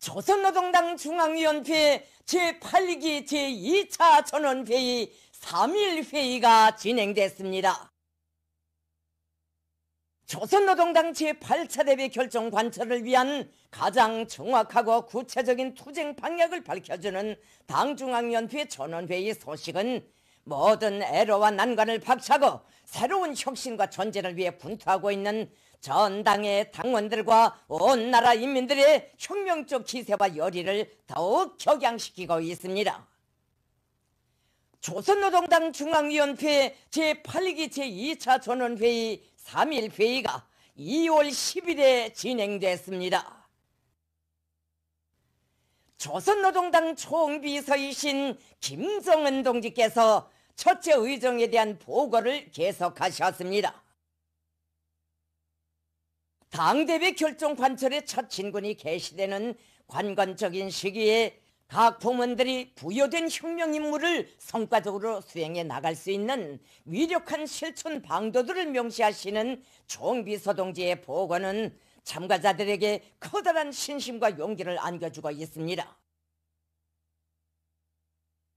조선노동당 중앙위원회 제8기 제2차 전원회의 3일 회의가 진행됐습니다. 조선노동당 제8차 대회 결정 관철을 위한 가장 정확하고 구체적인 투쟁 방향을 밝혀주는 당중앙연회 전원회의 소식은 모든 애로와 난관을 박차고 새로운 혁신과 전쟁을 위해 분투하고 있는 전당의 당원들과 온 나라 인민들의 혁명적 기세와 열의를 더욱 격양시키고 있습니다. 조선노동당 중앙위원회 제8기 제2차 전원회의 3일 회의가 2월 10일에 진행됐습니다. 조선노동당 총비서이신 김성은 동지께서 첫째 의정에 대한 보고를 계속하셨습니다. 당대비 결정 관철의 첫 진군이 개시되는 관건적인 시기에 각 부문들이 부여된 혁명 임무를 성과적으로 수행해 나갈 수 있는 위력한 실천 방도들을 명시하시는 총비서동지의 보고는 참가자들에게 커다란 신심과 용기를 안겨주고 있습니다.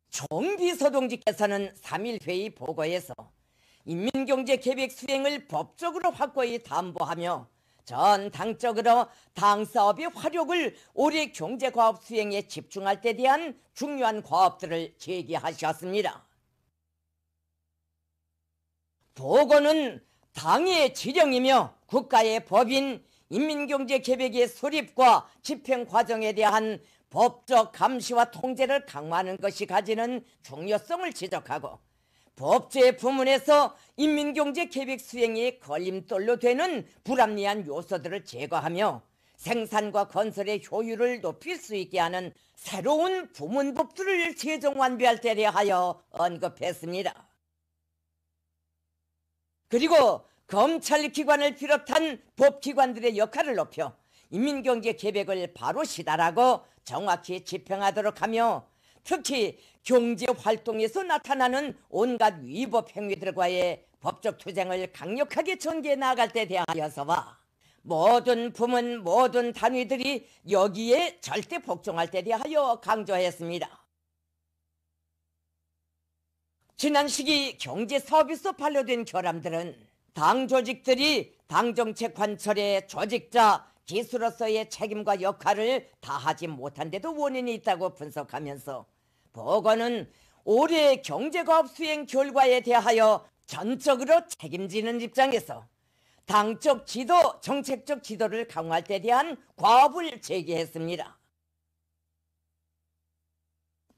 총비서동지께서는 3일 회의 보고에서 인민경제 계획 수행을 법적으로 확고히 담보하며 전당적으로 당 사업의 화력을 올해 경제 과업 수행에 집중할 때 대한 중요한 과업들을 제기하셨습니다. 보고는 당의 지령이며 국가의 법인 인민경제계획의 수립과 집행 과정에 대한 법적 감시와 통제를 강화하는 것이 가지는 중요성을 지적하고 법제 부문에서 인민경제 계획 수행이 걸림돌로 되는 불합리한 요소들을 제거하며 생산과 건설의 효율을 높일 수 있게 하는 새로운 부문 법들을 최종 완비할 때려 하여 언급했습니다. 그리고 검찰기관을 비롯한 법기관들의 역할을 높여 인민경제 계획을 바로 시달하고 정확히 집행하도록 하며 특히 경제 활동에서 나타나는 온갖 위법 행위들과의 법적 투쟁을 강력하게 전개해 나갈 때 대하여서와 모든 품은 모든 단위들이 여기에 절대 복종할 때 대하여 강조하였습니다. 지난 시기 경제 서비스 발효된 결함들은 당 조직들이 당 정책 관철의 조직자 기수로서의 책임과 역할을 다하지 못한 데도 원인이 있다고 분석하면서 보건은 올해 경제과업 수행 결과에 대하여 전적으로 책임지는 입장에서 당적 지도, 정책적 지도를 강화할 때 대한 과업을 제기했습니다.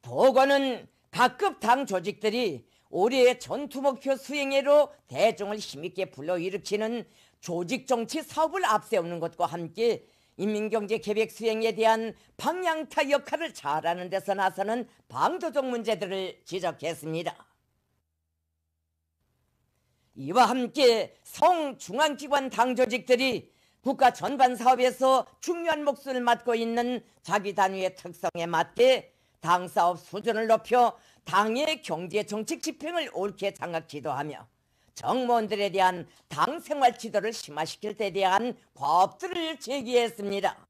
보건은 각급 당 조직들이 올해의 전투 목표 수행회로 대중을 힘있게 불러일으키는 조직 정치 사업을 앞세우는 것과 함께 인민경제 계획 수행에 대한 방향타 역할을 잘하는 데서 나서는 방조적 문제들을 지적했습니다. 이와 함께 성중앙기관 당조직들이 국가 전반 사업에서 중요한 몫을 맡고 있는 자기 단위의 특성에 맞게 당 사업 수준을 높여 당의 경제 정책 집행을 옳게 장악기도 하며 정무원들에 대한 당 생활 지도를 심화시킬 때 대한 과업들을 제기했습니다.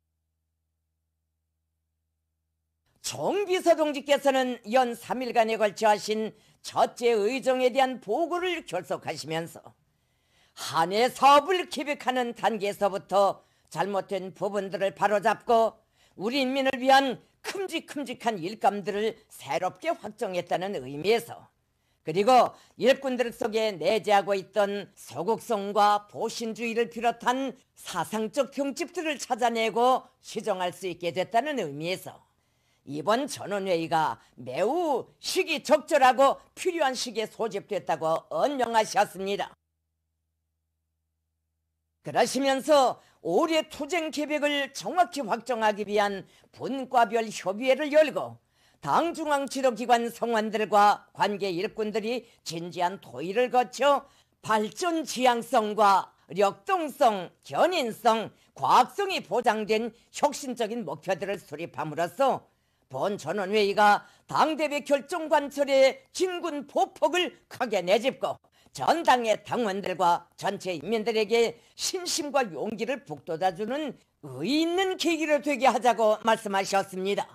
정비서 동지께서는 연 3일간에 걸쳐 하신 첫째 의정에 대한 보고를 결속하시면서 한해 사업을 기획하는 단계에서부터 잘못된 부분들을 바로잡고 우리 인민을 위한 큼직큼직한 일감들을 새롭게 확정했다는 의미에서 그리고 일꾼들 속에 내재하고 있던 소극성과 보신주의를 비롯한 사상적 경집들을 찾아내고 시정할 수 있게 됐다는 의미에서 이번 전원회의가 매우 시기적절하고 필요한 시기에 소집됐다고 언영하셨습니다 그러시면서 올해 투쟁 계획을 정확히 확정하기 위한 분과별 협의회를 열고 당중앙치료기관 성원들과 관계 일꾼들이 진지한 토의를 거쳐 발전 지향성과 역동성, 견인성, 과학성이 보장된 혁신적인 목표들을 수립함으로써 본 전원회의가 당대회 결정 관철의 진군 보폭을 크게 내집고 전당의 당원들과 전체 인민들에게 신심과 용기를 북돋아주는 의의 있는 계기를 되게 하자고 말씀하셨습니다.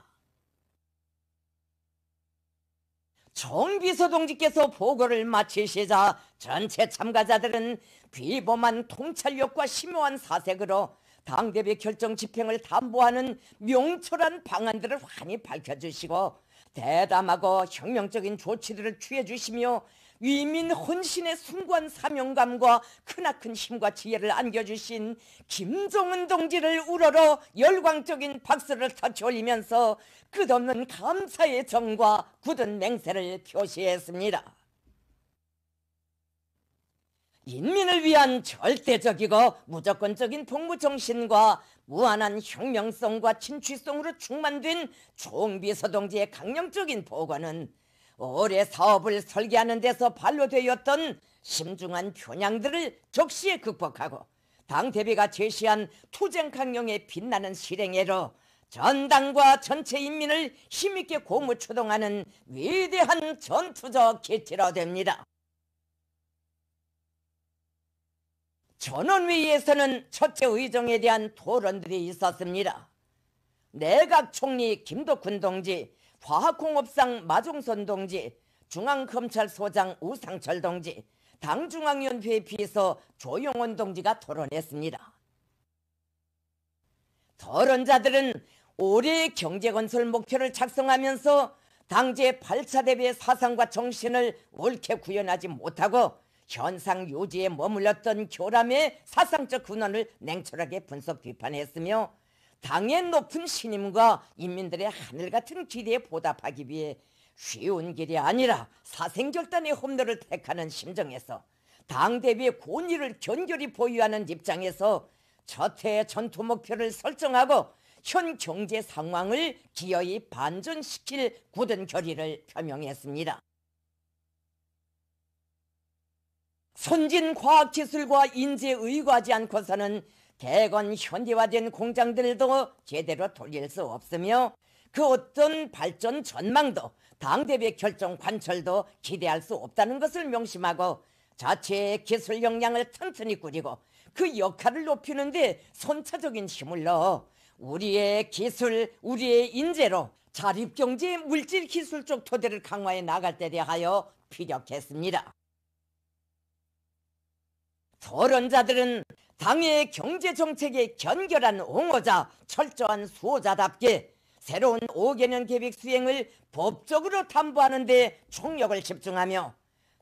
정비서 동지께서 보고를 마치시자 전체 참가자들은 비범한 통찰력과 심오한 사색으로 당대비 결정 집행을 담보하는 명철한 방안들을 환히 밝혀주시고 대담하고 혁명적인 조치들을 취해주시며 위민 헌신의 숭고한 사명감과 크나큰 힘과 지혜를 안겨주신 김종은 동지를 우러러 열광적인 박수를 터치 올리면서 끝없는 감사의 정과 굳은 맹세를 표시했습니다. 인민을 위한 절대적이고 무조건적인 복무 정신과 무한한 혁명성과 진취성으로 충만된 총비서동지의 강령적인 보고는 오래 사업을 설계하는 데서 발로 되었던 심중한 편향들을 적시에 극복하고 당 대비가 제시한 투쟁강령의 빛나는 실행에로 전당과 전체 인민을 힘있게 고무추동하는 위대한 전투적 기치로 됩니다. 전원회에서는 첫째 의정에 대한 토론들이 있었습니다. 내각 총리 김덕훈 동지, 화학공업상 마종선 동지, 중앙검찰소장 우상철 동지, 당중앙위원회에 비해서 조용원 동지가 토론했습니다. 토론자들은 올해 경제건설 목표를 작성하면서 당제 8차 대비의 사상과 정신을 옳게 구현하지 못하고 현상 요지에 머물렀던 교람의 사상적 근원을 냉철하게 분석 비판했으며 당의 높은 신임과 인민들의 하늘 같은 기대에 보답하기 위해 쉬운 길이 아니라 사생결단의 홈로를 택하는 심정에서 당 대비의 권위를 견결히 보유하는 입장에서 첫해의 전투 목표를 설정하고 현 경제 상황을 기어이 반전시킬 굳은 결의를 표명했습니다. 선진 과학기술과 인재에 의거하지 않고서는 개건 현대화된 공장들도 제대로 돌릴 수 없으며 그 어떤 발전 전망도 당대비 결정 관철도 기대할 수 없다는 것을 명심하고 자체의 기술 역량을 튼튼히 꾸리고 그 역할을 높이는데 선차적인 힘을 넣어 우리의 기술, 우리의 인재로 자립경제 물질기술적 토대를 강화해 나갈 때 대하여 피력했습니다. 토론자들은 당의 경제정책의 견결한 옹호자, 철저한 수호자답게 새로운 5개년 계획 수행을 법적으로 탐구하는 데 총력을 집중하며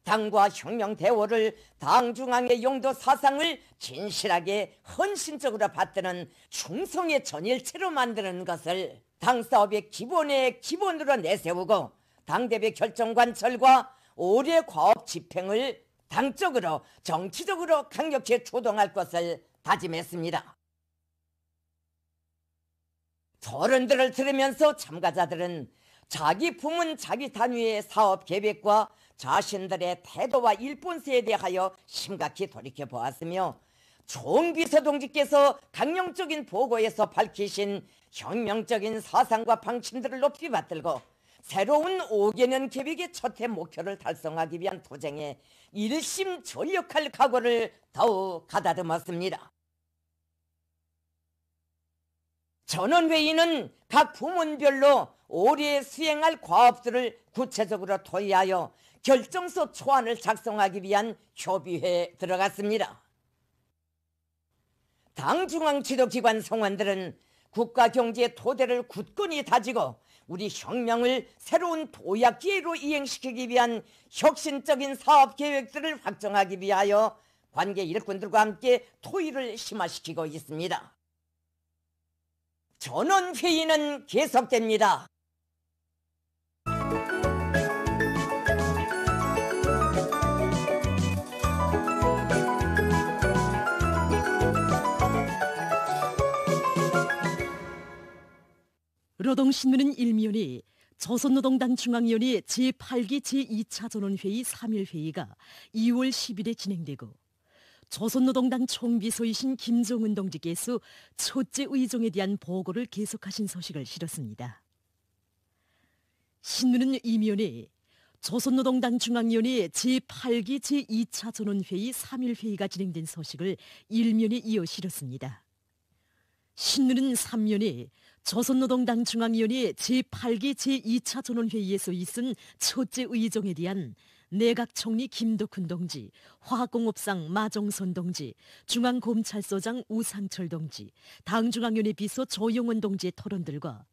당과 혁명 대오를 당 중앙의 용도 사상을 진실하게 헌신적으로 받드는 충성의 전일체로 만드는 것을 당 사업의 기본의 기본으로 내세우고 당대표 결정관철과 올해 과업 집행을 당적으로 정치적으로 강력히 초동할 것을 다짐했습니다. 서른들을 들으면서 참가자들은 자기 부문 자기 단위의 사업 계획과 자신들의 태도와 일본세에 대하여 심각히 돌이켜 보았으며 총비서 동지께서 강령적인 보고에서 밝히신 혁명적인 사상과 방침들을 높이 받들고 새로운 5개년 계획의 첫해 목표를 달성하기 위한 투쟁에 일심전력할 각오를 더욱 가다듬었습니다. 전원회의는 각 부문별로 올해 수행할 과업들을 구체적으로 토의하여 결정서 초안을 작성하기 위한 협의회에 들어갔습니다. 당 중앙 지도기관 성원들은 국가 경제 토대를 굳건히 다지고 우리 혁명을 새로운 도약 기회로 이행시키기 위한 혁신적인 사업 계획들을 확정하기 위하여 관계 일꾼들과 함께 토의를 심화시키고 있습니다. 전원회의는 계속됩니다. 노동신문은 일면이 조선노동당 중앙위원회 제8기 제2차 전원회의 3일 회의가 2월 10일에 진행되고 조선노동당 총비서이신 김종은 동지께서 첫째 의정에 대한 보고를 계속하신 소식을 실었습니다. 신문은 이면에 조선노동당 중앙위원회 제8기 제2차 전원회의 3일 회의가 진행된 소식을 일면에 이어 실었습니다. 신문은 3면에 조선노동당 중앙위원회 제8기 제2차 전원회의에서 있은 첫째 의정에 대한 내각 총리 김덕훈 동지, 화학공업상 마종선 동지, 중앙검찰서장 우상철 동지, 당중앙위원회 비서 조용원 동지의 토론들과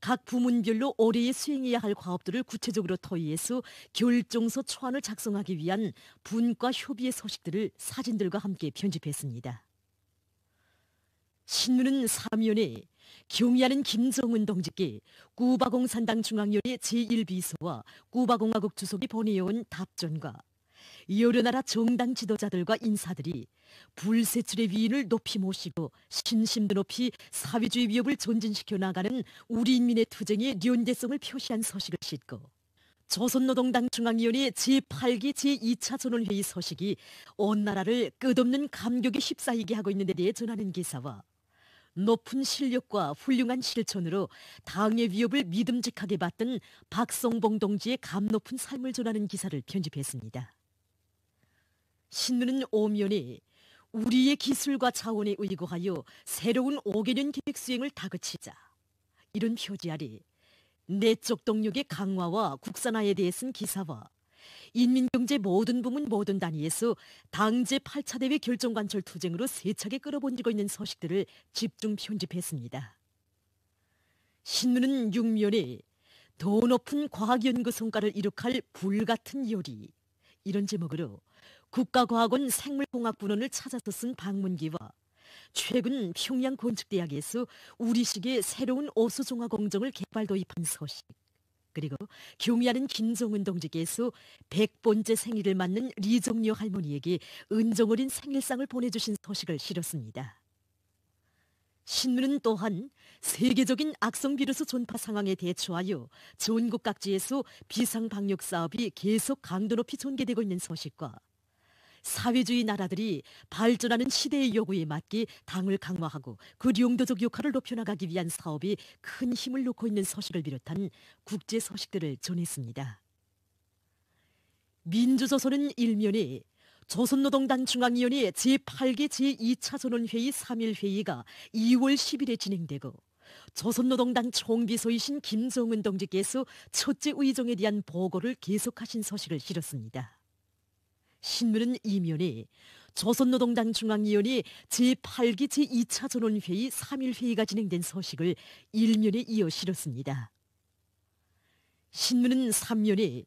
각 부문별로 올해에 수행해야 할 과업들을 구체적으로 토의해서 결정서 초안을 작성하기 위한 분과 협의의 소식들을 사진들과 함께 편집했습니다. 신문은 3위원회 기용이하는 김정은 동지기 구바공산당 중앙요리 제1비서와 구바공화국 주석이 보내온 답전과 여러 나라 정당 지도자들과 인사들이 불세출의 위인을 높이 모시고 신심도 높이 사회주의 위협을 전진시켜 나가는 우리 인민의 투쟁의 련대성을 표시한 소식을 싣고 조선노동당 중앙위원회 제8기 제2차 전원회의 소식이 온 나라를 끝없는 감격에 휩싸이게 하고 있는 데 대해 전하는 기사와 높은 실력과 훌륭한 실천으로 당의 위협을 믿음직하게 받던 박성봉 동지의 감 높은 삶을 전하는 기사를 편집했습니다. 신문은 오면이 우리의 기술과 자원에 의거하여 새로운 5개년 계획 수행을 다그치자 이런 표지알이 내적 동력의 강화와 국산화에 대해 쓴 기사와 인민경제 모든 부문 모든 단위에서 당제 8차 대회 결정관철 투쟁으로 세차게 끌어본지고 있는 소식들을 집중 편집했습니다. 신문은 육면에 더 높은 과학연구 성과를 이룩할 불같은 요리 이런 제목으로 국가과학원 생물공학분원을 찾아서 쓴 방문기와 최근 평양 건축대학에서 우리식의 새로운 오수종합 공정을 개발 도입한 소식 그리고 경의하는 김종운동지께수 100번째 생일을 맞는 리종료 할머니에게 은정어린 생일상을 보내주신 소식을 실었습니다. 신문은 또한 세계적인 악성 비루스 전파 상황에 대처하여 전국 각지에서 비상방역 사업이 계속 강도 높이 전개되고 있는 소식과 사회주의 나라들이 발전하는 시대의 요구에 맞게 당을 강화하고 그 용도적 역할을 높여나가기 위한 사업이 큰 힘을 놓고 있는 소식을 비롯한 국제 소식들을 전했습니다. 민주조선은 일면이 조선노동당 중앙위원회 제8기 제2차 전원회의 3일 회의가 2월 10일에 진행되고 조선노동당 총비서이신 김정은 동지께서 첫째 의정에 대한 보고를 계속하신 소식을 실었습니다. 신문은 이면이 조선노동당 중앙위원회 제8기 제2차 전원회의 3일 회의가 진행된 소식을 1면에 이어 실었습니다. 신문은 3면에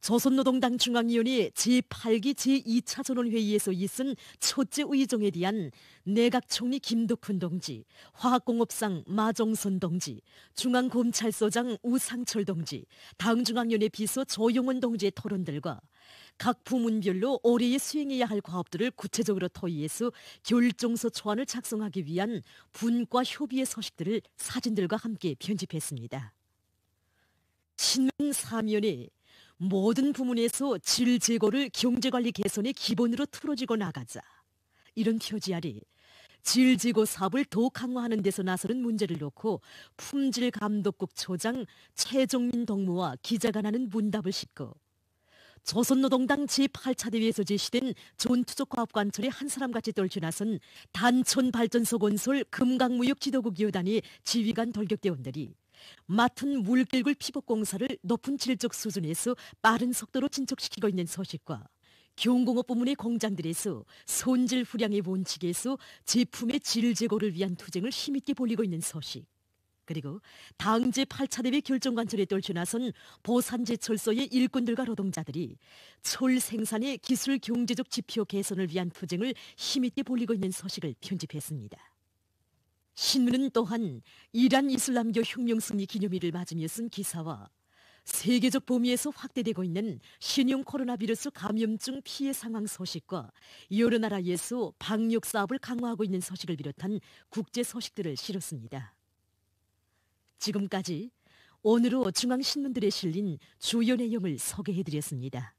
조선노동당 중앙위원회 제8기 제2차 전원회의에서 있은 첫째 의정에 대한 내각 총리 김덕훈 동지, 화학공업상 마정선 동지, 중앙검찰서장 우상철 동지, 당중앙위원회 비서 조용원 동지의 토론들과 각 부문별로 올해에 수행해야 할 과업들을 구체적으로 토의해서 결정서 초안을 작성하기 위한 분과 협의의 서식들을 사진들과 함께 편집했습니다. 신명 사면이 모든 부문에서 질 제고를 경제관리 개선의 기본으로 틀어지고 나가자. 이런 표지 아래 질지고 사업을 더욱 강화하는 데서 나서는 문제를 놓고 품질감독국 초장 최종민 동무와 기자가 나는 문답을 싣고 조선노동당 제8차 대회에서 제시된 존투족과업관 철의 한 사람같이 떨쳐나선 단촌발전소 건설 금강무역지도국 여단이 지휘관 돌격대원들이 맡은 물길굴 피복공사를 높은 질적 수준에서 빠른 속도로 진척시키고 있는 소식과 경공업 부문의 공장들에서 손질 후량의 원칙에서 제품의 질 제고를 위한 투쟁을 힘있게 벌리고 있는 소식 그리고 당지 8차 대비 결정관철에 떨쳐나선 보산지 철소의 일꾼들과 노동자들이 철 생산의 기술 경제적 지표 개선을 위한 투쟁을 힘있게 벌리고 있는 소식을 편집했습니다. 신문은 또한 이란 이슬람교 혁명 승리 기념일을 맞으며 쓴 기사와 세계적 범위에서 확대되고 있는 신종 코로나 바이러스 감염증 피해 상황 소식과 여러 나라에서 방역 사업을 강화하고 있는 소식을 비롯한 국제 소식들을 실었습니다. 지금까지 오늘로 중앙신문들에 실린 주요 내용을 소개해드렸습니다.